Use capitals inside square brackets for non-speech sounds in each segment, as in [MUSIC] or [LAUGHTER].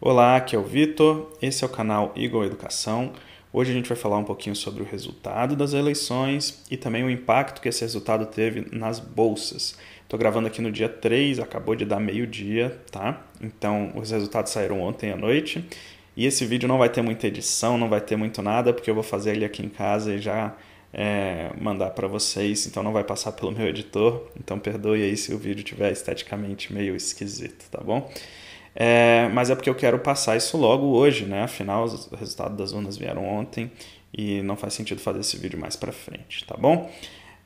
Olá, aqui é o Vitor, esse é o canal Eagle Educação. Hoje a gente vai falar um pouquinho sobre o resultado das eleições e também o impacto que esse resultado teve nas bolsas. Estou gravando aqui no dia 3, acabou de dar meio-dia, tá? Então os resultados saíram ontem à noite. E esse vídeo não vai ter muita edição, não vai ter muito nada, porque eu vou fazer ele aqui em casa e já é, mandar para vocês, então não vai passar pelo meu editor. Então perdoe aí se o vídeo tiver esteticamente meio esquisito, tá bom? É, mas é porque eu quero passar isso logo hoje, né? Afinal, os resultados das urnas vieram ontem e não faz sentido fazer esse vídeo mais para frente, tá bom?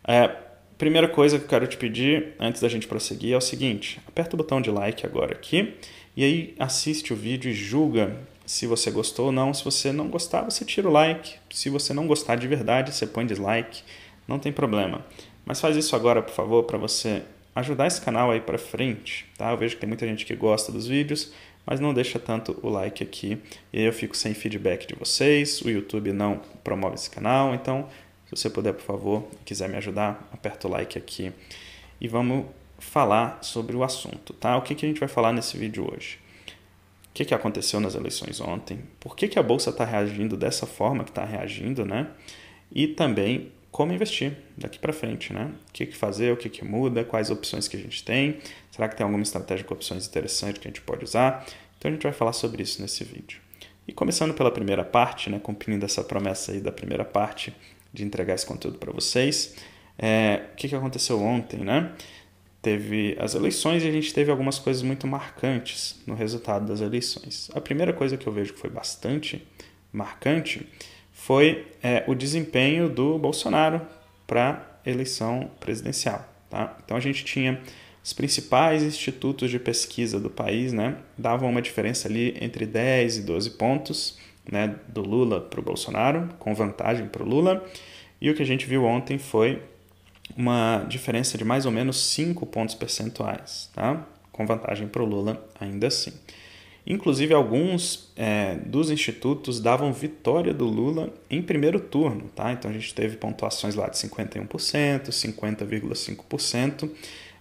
É, primeira coisa que eu quero te pedir antes da gente prosseguir é o seguinte: aperta o botão de like agora aqui e aí assiste o vídeo e julga se você gostou ou não. Se você não gostar, você tira o like. Se você não gostar de verdade, você põe dislike. Não tem problema. Mas faz isso agora, por favor, para você ajudar esse canal aí para frente, tá? Eu vejo que tem muita gente que gosta dos vídeos, mas não deixa tanto o like aqui e aí eu fico sem feedback de vocês. O YouTube não promove esse canal, então se você puder, por favor, quiser me ajudar, aperta o like aqui e vamos falar sobre o assunto, tá? O que, que a gente vai falar nesse vídeo hoje? O que, que aconteceu nas eleições ontem? Por que, que a bolsa está reagindo dessa forma que está reagindo, né? E também como investir daqui para frente, né? O que, que fazer, o que, que muda, quais opções que a gente tem, será que tem alguma estratégia com opções interessante que a gente pode usar? Então a gente vai falar sobre isso nesse vídeo. E começando pela primeira parte, né, cumprindo essa promessa aí da primeira parte de entregar esse conteúdo para vocês, é, o que, que aconteceu ontem, né? Teve as eleições e a gente teve algumas coisas muito marcantes no resultado das eleições. A primeira coisa que eu vejo que foi bastante marcante foi é, o desempenho do Bolsonaro para eleição presidencial. Tá? Então a gente tinha os principais institutos de pesquisa do país, né, davam uma diferença ali entre 10 e 12 pontos, né, do Lula para o Bolsonaro, com vantagem para o Lula. E o que a gente viu ontem foi uma diferença de mais ou menos 5 pontos percentuais, tá? com vantagem para o Lula ainda assim. Inclusive, alguns é, dos institutos davam vitória do Lula em primeiro turno. Tá? Então, a gente teve pontuações lá de 51%, 50,5%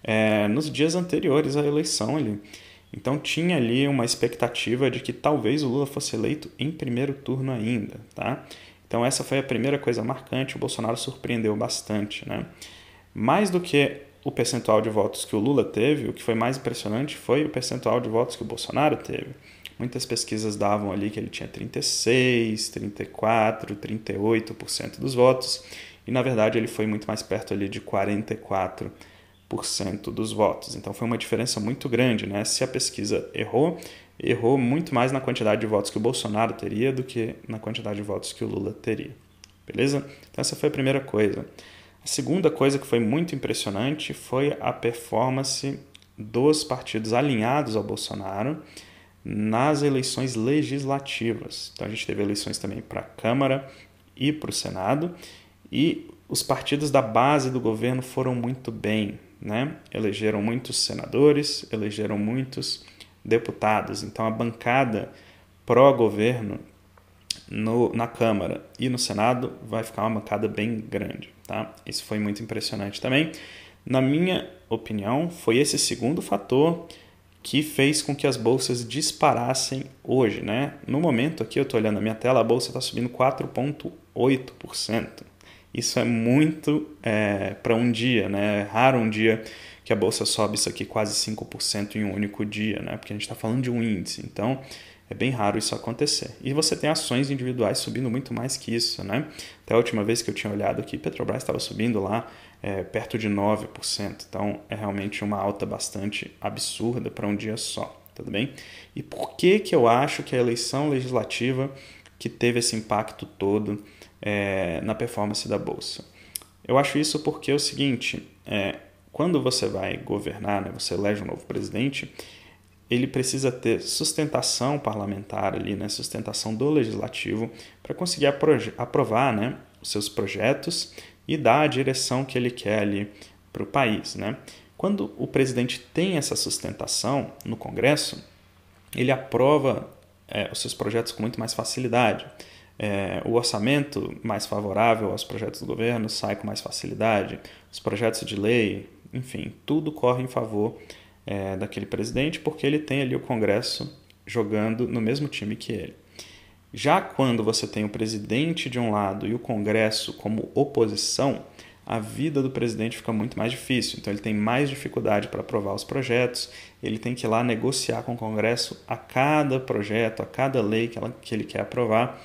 é, nos dias anteriores à eleição. Ali. Então, tinha ali uma expectativa de que talvez o Lula fosse eleito em primeiro turno ainda. Tá? Então, essa foi a primeira coisa marcante. O Bolsonaro surpreendeu bastante. Né? Mais do que o percentual de votos que o Lula teve, o que foi mais impressionante foi o percentual de votos que o Bolsonaro teve. Muitas pesquisas davam ali que ele tinha 36, 34, 38% dos votos, e na verdade ele foi muito mais perto ali de 44% dos votos. Então foi uma diferença muito grande, né? Se a pesquisa errou, errou muito mais na quantidade de votos que o Bolsonaro teria do que na quantidade de votos que o Lula teria. Beleza? Então essa foi a primeira coisa. A segunda coisa que foi muito impressionante foi a performance dos partidos alinhados ao Bolsonaro nas eleições legislativas. Então a gente teve eleições também para a Câmara e para o Senado e os partidos da base do governo foram muito bem, né? Elegeram muitos senadores, elegeram muitos deputados. Então a bancada pró-governo no, na Câmara e no Senado, vai ficar uma mancada bem grande. Tá? Isso foi muito impressionante também. Na minha opinião, foi esse segundo fator que fez com que as bolsas disparassem hoje. Né? No momento aqui, eu estou olhando a minha tela, a bolsa está subindo 4,8%. Isso é muito é, para um dia, né? É raro um dia que a bolsa sobe isso aqui quase 5% em um único dia, né? Porque a gente está falando de um índice. Então, é bem raro isso acontecer. E você tem ações individuais subindo muito mais que isso, né? Até a última vez que eu tinha olhado aqui, Petrobras estava subindo lá é, perto de 9%. Então é realmente uma alta bastante absurda para um dia só, tudo bem? E por que, que eu acho que a eleição legislativa que teve esse impacto todo é, na performance da Bolsa? Eu acho isso porque é o seguinte, é, quando você vai governar, né, você elege um novo presidente, ele precisa ter sustentação parlamentar ali, né, sustentação do legislativo para conseguir aprovar, né, os seus projetos e dar a direção que ele quer ali para o país, né? Quando o presidente tem essa sustentação no Congresso, ele aprova é, os seus projetos com muito mais facilidade. É, o orçamento mais favorável aos projetos do governo sai com mais facilidade, os projetos de lei, enfim, tudo corre em favor é, daquele presidente, porque ele tem ali o Congresso jogando no mesmo time que ele. Já quando você tem o presidente de um lado e o Congresso como oposição, a vida do presidente fica muito mais difícil. Então ele tem mais dificuldade para aprovar os projetos, ele tem que ir lá negociar com o Congresso a cada projeto, a cada lei que, ela, que ele quer aprovar.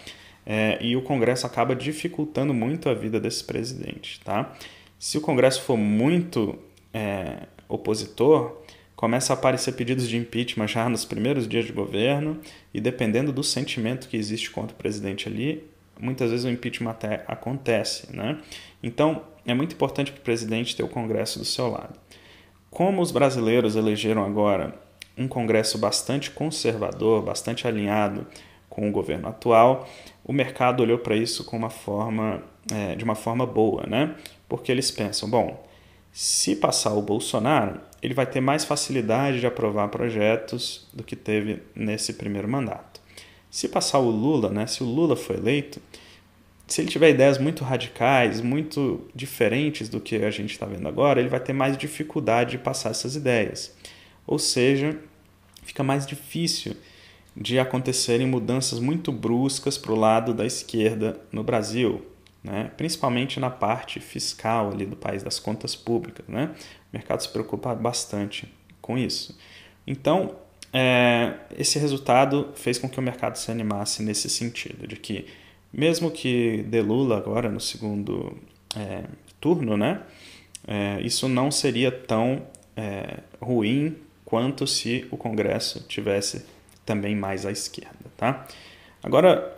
É, e o Congresso acaba dificultando muito a vida desse presidente. Tá? Se o Congresso for muito é, opositor, começa a aparecer pedidos de impeachment já nos primeiros dias de governo e dependendo do sentimento que existe contra o presidente ali, muitas vezes o impeachment até acontece, né? Então, é muito importante para o presidente ter o Congresso do seu lado. Como os brasileiros elegeram agora um Congresso bastante conservador, bastante alinhado com o governo atual, o mercado olhou para isso com uma forma, é, de uma forma boa, né? Porque eles pensam, bom, se passar o Bolsonaro, ele vai ter mais facilidade de aprovar projetos do que teve nesse primeiro mandato. Se passar o Lula, né, se o Lula for eleito, se ele tiver ideias muito radicais, muito diferentes do que a gente está vendo agora, ele vai ter mais dificuldade de passar essas ideias. Ou seja, fica mais difícil de acontecerem mudanças muito bruscas para o lado da esquerda no Brasil, né? principalmente na parte fiscal ali do país, das contas públicas. Né? O mercado se preocupa bastante com isso. Então, é, esse resultado fez com que o mercado se animasse nesse sentido, de que mesmo que dê Lula agora no segundo é, turno, né? É, isso não seria tão é, ruim quanto se o Congresso tivesse também mais à esquerda, tá? Agora,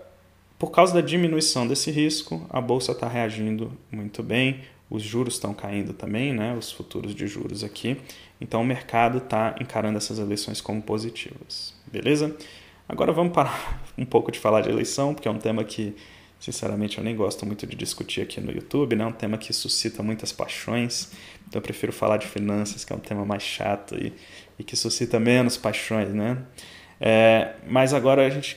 por causa da diminuição desse risco, a bolsa está reagindo muito bem, os juros estão caindo também, né? os futuros de juros aqui. Então o mercado está encarando essas eleições como positivas, beleza? Agora vamos parar [LAUGHS] um pouco de falar de eleição, porque é um tema que, sinceramente, eu nem gosto muito de discutir aqui no YouTube, né? É um tema que suscita muitas paixões. Então eu prefiro falar de finanças, que é um tema mais chato e, e que suscita menos paixões, né? É, mas agora a gente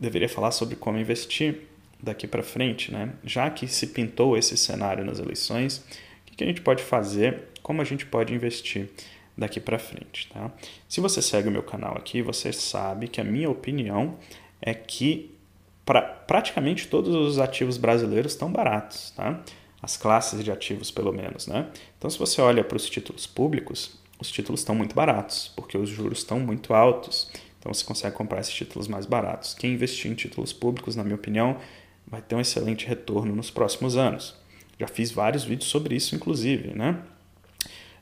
deveria falar sobre como investir daqui para frente, né? Já que se pintou esse cenário nas eleições, o que, a gente pode fazer, como a gente pode investir daqui para frente, tá? Se você segue o meu canal aqui, você sabe que a minha opinião é que pra, praticamente todos os ativos brasileiros estão baratos, tá? As classes de ativos, pelo menos, né? Então, se você olha para os títulos públicos, os títulos estão muito baratos, porque os juros estão muito altos então você consegue comprar esses títulos mais baratos. Quem investir em títulos públicos, na minha opinião, vai ter um excelente retorno nos próximos anos. Já fiz vários vídeos sobre isso, inclusive. Né?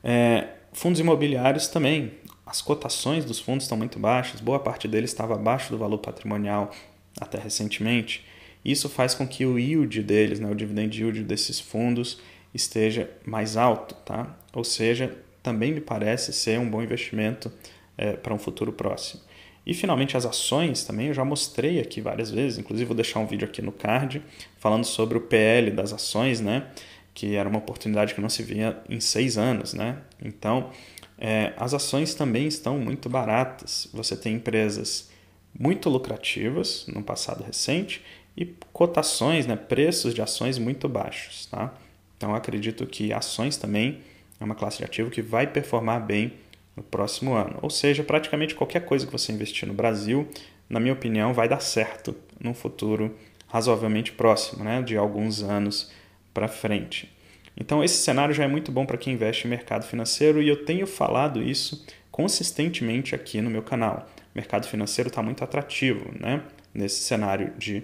É, fundos imobiliários também. As cotações dos fundos estão muito baixas, boa parte deles estava abaixo do valor patrimonial até recentemente. Isso faz com que o yield deles, né, o dividend yield desses fundos, esteja mais alto. Tá? Ou seja, também me parece ser um bom investimento é, para um futuro próximo. E finalmente as ações também, eu já mostrei aqui várias vezes, inclusive vou deixar um vídeo aqui no card falando sobre o PL das ações, né? Que era uma oportunidade que não se via em seis anos, né? Então, é, as ações também estão muito baratas. Você tem empresas muito lucrativas no passado recente e cotações, né, preços de ações muito baixos. Tá? Então, acredito que ações também é uma classe de ativo que vai performar bem no próximo ano. Ou seja, praticamente qualquer coisa que você investir no Brasil, na minha opinião, vai dar certo num futuro razoavelmente próximo, né, de alguns anos para frente. Então, esse cenário já é muito bom para quem investe em mercado financeiro e eu tenho falado isso consistentemente aqui no meu canal. O mercado financeiro está muito atrativo né, nesse cenário de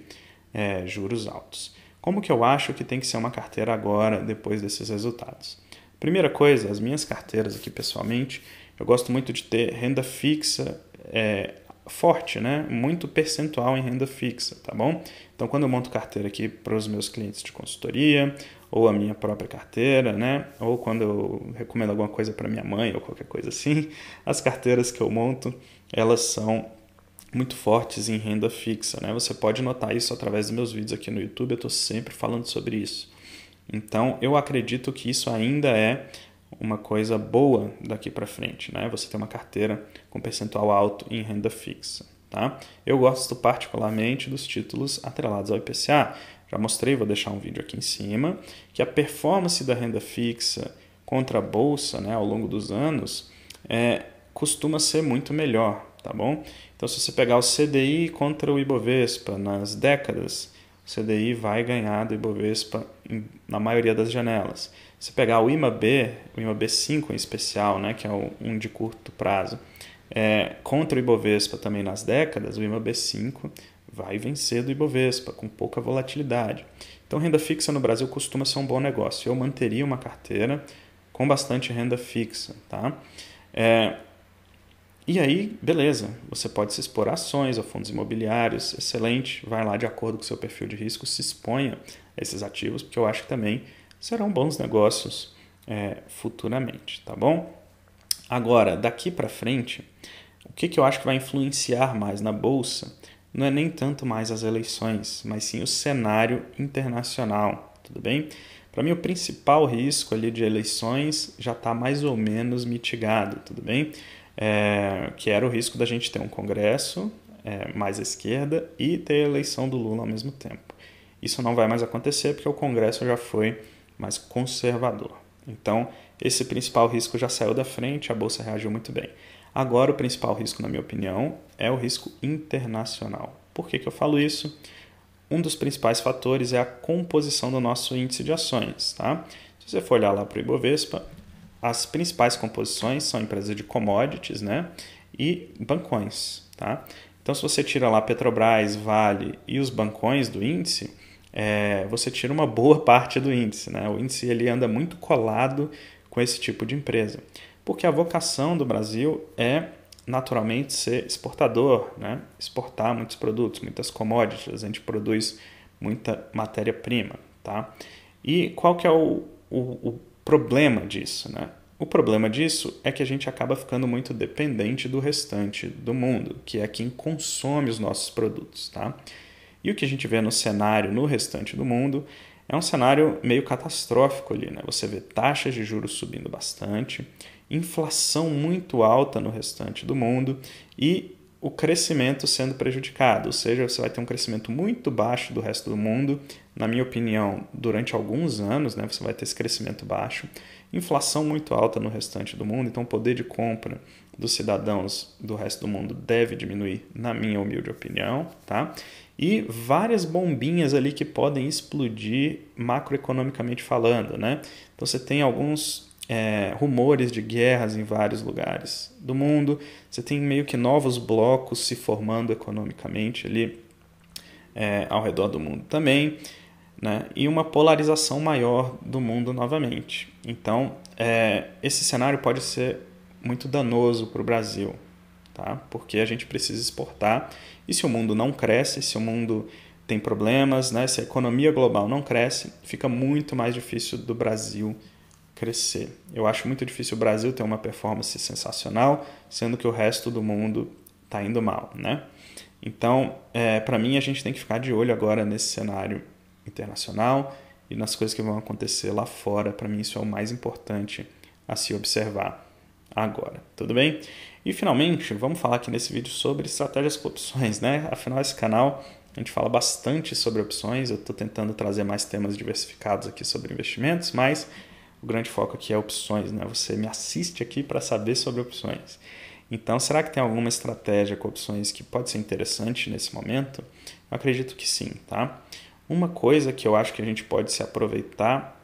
é, juros altos. Como que eu acho que tem que ser uma carteira agora, depois desses resultados? Primeira coisa, as minhas carteiras aqui pessoalmente, eu gosto muito de ter renda fixa é, forte, né? Muito percentual em renda fixa, tá bom? Então, quando eu monto carteira aqui para os meus clientes de consultoria, ou a minha própria carteira, né? Ou quando eu recomendo alguma coisa para minha mãe ou qualquer coisa assim, [LAUGHS] as carteiras que eu monto, elas são muito fortes em renda fixa, né? Você pode notar isso através dos meus vídeos aqui no YouTube, eu estou sempre falando sobre isso. Então, eu acredito que isso ainda é uma coisa boa daqui para frente, né? Você ter uma carteira com percentual alto em renda fixa, tá? Eu gosto particularmente dos títulos atrelados ao IPCA. Já mostrei, vou deixar um vídeo aqui em cima, que a performance da renda fixa contra a bolsa, né, ao longo dos anos, é, costuma ser muito melhor, tá bom? Então, se você pegar o CDI contra o Ibovespa nas décadas, o CDI vai ganhar do Ibovespa na maioria das janelas. Se pegar o Ima B, o Ima B 5 em especial, né, que é um de curto prazo, é, contra o Ibovespa também nas décadas, o Ima B 5 vai vencer do Ibovespa, com pouca volatilidade. Então, renda fixa no Brasil costuma ser um bom negócio. Eu manteria uma carteira com bastante renda fixa. Tá? É, e aí, beleza, você pode se expor a ações, a fundos imobiliários, excelente, vai lá de acordo com o seu perfil de risco, se exponha a esses ativos, porque eu acho que também serão bons negócios é, futuramente, tá bom? Agora, daqui para frente, o que, que eu acho que vai influenciar mais na Bolsa não é nem tanto mais as eleições, mas sim o cenário internacional, tudo bem? Para mim, o principal risco ali de eleições já está mais ou menos mitigado, tudo bem? é, que era o risco da gente ter um Congresso é, mais à esquerda e ter a eleição do Lula ao mesmo tempo. Isso não vai mais acontecer porque o Congresso já foi mais conservador. Então, esse principal risco já saiu da frente, a bolsa reagiu muito bem. Agora, o principal risco, na minha opinião, é o risco internacional. Por que, que eu falo isso? Um dos principais fatores é a composição do nosso índice de ações. Tá? Se você for olhar lá para o Ibovespa, as principais composições são empresas de commodities né? e bancões. Tá? Então, se você tira lá Petrobras, Vale e os bancões do índice, é, você tira uma boa parte do índice. Né? O índice ele anda muito colado com esse tipo de empresa, porque a vocação do Brasil é naturalmente ser exportador, né? exportar muitos produtos, muitas commodities, a gente produz muita matéria-prima. Tá? E qual que é o, o, o problema disso, né? O problema disso é que a gente acaba ficando muito dependente do restante do mundo, que é quem consome os nossos produtos, tá? E o que a gente vê no cenário no restante do mundo é um cenário meio catastrófico ali, né? Você vê taxas de juros subindo bastante, inflação muito alta no restante do mundo e o crescimento sendo prejudicado, ou seja, você vai ter um crescimento muito baixo do resto do mundo, na minha opinião, durante alguns anos, né, você vai ter esse crescimento baixo, inflação muito alta no restante do mundo, então o poder de compra dos cidadãos do resto do mundo deve diminuir, na minha humilde opinião, tá? E várias bombinhas ali que podem explodir macroeconomicamente falando, né? Então você tem alguns é, rumores de guerras em vários lugares do mundo, você tem meio que novos blocos se formando economicamente ali é, ao redor do mundo também, né? e uma polarização maior do mundo novamente. Então, é, esse cenário pode ser muito danoso para o Brasil, tá? porque a gente precisa exportar, e se o mundo não cresce, se o mundo tem problemas, né? se a economia global não cresce, fica muito mais difícil do Brasil crescer. Eu acho muito difícil o Brasil ter uma performance sensacional, sendo que o resto do mundo está indo mal, né? Então, é, para mim, a gente tem que ficar de olho agora nesse cenário internacional e nas coisas que vão acontecer lá fora. Para mim, isso é o mais importante a se observar agora, tudo bem? E finalmente, vamos falar aqui nesse vídeo sobre estratégias com opções, né? Afinal, esse canal a gente fala bastante sobre opções. Eu estou tentando trazer mais temas diversificados aqui sobre investimentos, mas o grande foco aqui é opções, né? Você me assiste aqui para saber sobre opções. Então, será que tem alguma estratégia com opções que pode ser interessante nesse momento? Eu acredito que sim, tá? Uma coisa que eu acho que a gente pode se aproveitar.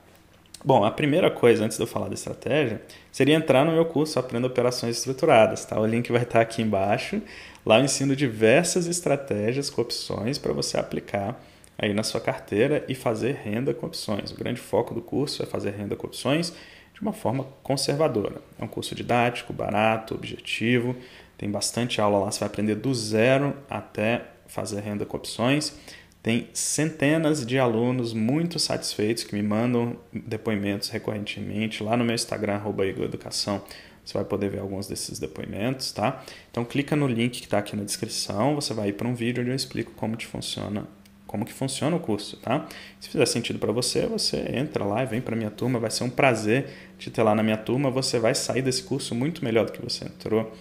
Bom, a primeira coisa, antes de eu falar da estratégia, seria entrar no meu curso Aprenda Operações Estruturadas, tá? O link vai estar aqui embaixo. Lá eu ensino diversas estratégias com opções para você aplicar aí na sua carteira e fazer renda com opções. O grande foco do curso é fazer renda com opções de uma forma conservadora. É um curso didático, barato, objetivo, tem bastante aula lá, você vai aprender do zero até fazer renda com opções. Tem centenas de alunos muito satisfeitos que me mandam depoimentos recorrentemente lá no meu Instagram, arroba Educação. Você vai poder ver alguns desses depoimentos, tá? Então clica no link que está aqui na descrição, você vai ir para um vídeo onde eu explico como te funciona como que funciona o curso, tá? Se fizer sentido para você, você entra lá e vem para minha turma, vai ser um prazer te ter lá na minha turma, você vai sair desse curso muito melhor do que você entrou,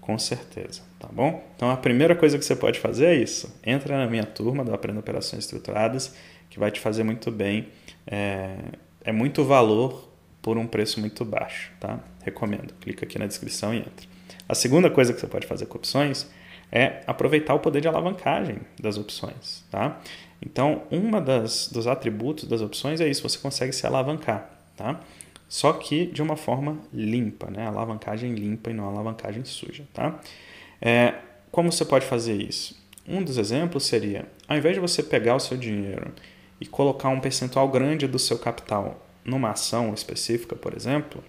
com certeza, tá bom? Então a primeira coisa que você pode fazer é isso, entra na minha turma do Aprenda Operações Estruturadas, que vai te fazer muito bem, é, é muito valor por um preço muito baixo, tá? Recomendo, clica aqui na descrição e entra. A segunda coisa que você pode fazer com opções é aproveitar o poder de alavancagem das opções. Tá? Então, um dos atributos das opções é isso, você consegue se alavancar. Tá? Só que de uma forma limpa, né? alavancagem limpa e não alavancagem suja. Tá? É, como você pode fazer isso? Um dos exemplos seria, ao invés de você pegar o seu dinheiro e colocar um percentual grande do seu capital numa ação específica, por exemplo,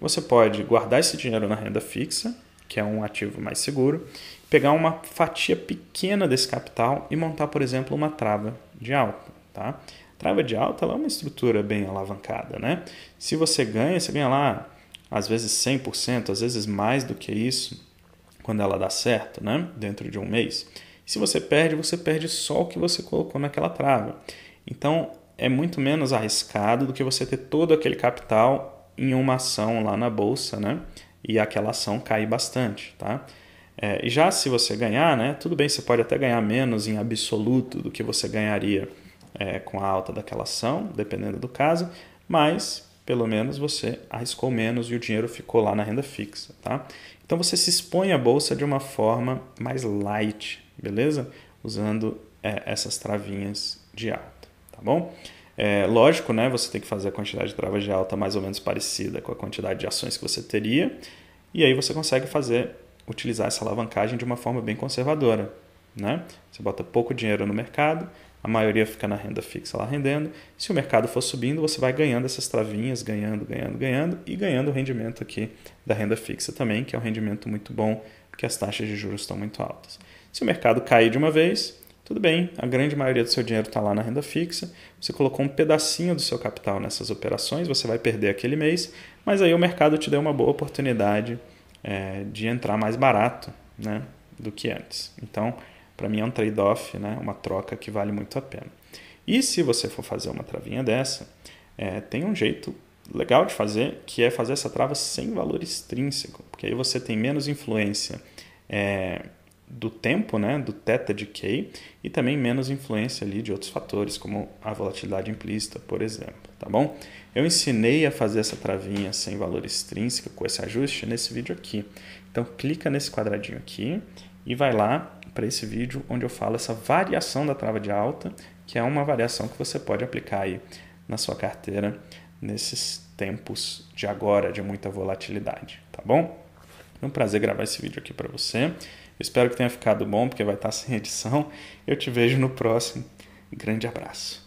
você pode guardar esse dinheiro na renda fixa que é um ativo mais seguro, pegar uma fatia pequena desse capital e montar, por exemplo, uma trava de alta. Tá? Trava de alta é uma estrutura bem alavancada. Né? Se você ganha, você ganha lá às vezes 100%, às vezes mais do que isso, quando ela dá certo, né? dentro de um mês. Se você perde, você perde só o que você colocou naquela trava. Então, é muito menos arriscado do que você ter todo aquele capital em uma ação lá na bolsa, né? e aquela ação cair bastante, tá? É, e já se você ganhar, né, tudo bem, você pode até ganhar menos em absoluto do que você ganharia é, com a alta daquela ação, dependendo do caso, mas pelo menos você arriscou menos e o dinheiro ficou lá na renda fixa, tá? Então você se expõe à bolsa de uma forma mais light, beleza? Usando é, essas travinhas de alta, tá bom? É, lógico, né, você tem que fazer a quantidade de travas de alta mais ou menos parecida com a quantidade de ações que você teria, e aí você consegue fazer utilizar essa alavancagem de uma forma bem conservadora. Né? Você bota pouco dinheiro no mercado, a maioria fica na renda fixa lá rendendo. Se o mercado for subindo, você vai ganhando essas travinhas, ganhando, ganhando, ganhando e ganhando o rendimento aqui da renda fixa também, que é um rendimento muito bom, porque as taxas de juros estão muito altas. Se o mercado cair de uma vez, tudo bem, a grande maioria do seu dinheiro está lá na renda fixa, você colocou um pedacinho do seu capital nessas operações, você vai perder aquele mês, mas aí o mercado te deu uma boa oportunidade é, de entrar mais barato né, do que antes. Então, para mim é um trade-off, né, uma troca que vale muito a pena. E se você for fazer uma travinha dessa, é, tem um jeito legal de fazer, que é fazer essa trava sem valor extrínseco, porque aí você tem menos influência. É, do tempo, né, do θ decay, e também menos influência ali de outros fatores, como a volatilidade implícita, por exemplo, tá bom? Eu ensinei a fazer essa travinha sem valor extrínseco com esse ajuste nesse vídeo aqui. Então clica nesse quadradinho aqui e vai lá para esse vídeo onde eu falo essa variação da trava de alta, que é uma variação que você pode aplicar aí na sua carteira nesses tempos de agora de muita volatilidade, tá bom? É um prazer gravar esse vídeo aqui para você. Espero que tenha ficado bom, porque vai estar sem edição. Eu te vejo no próximo. Grande abraço.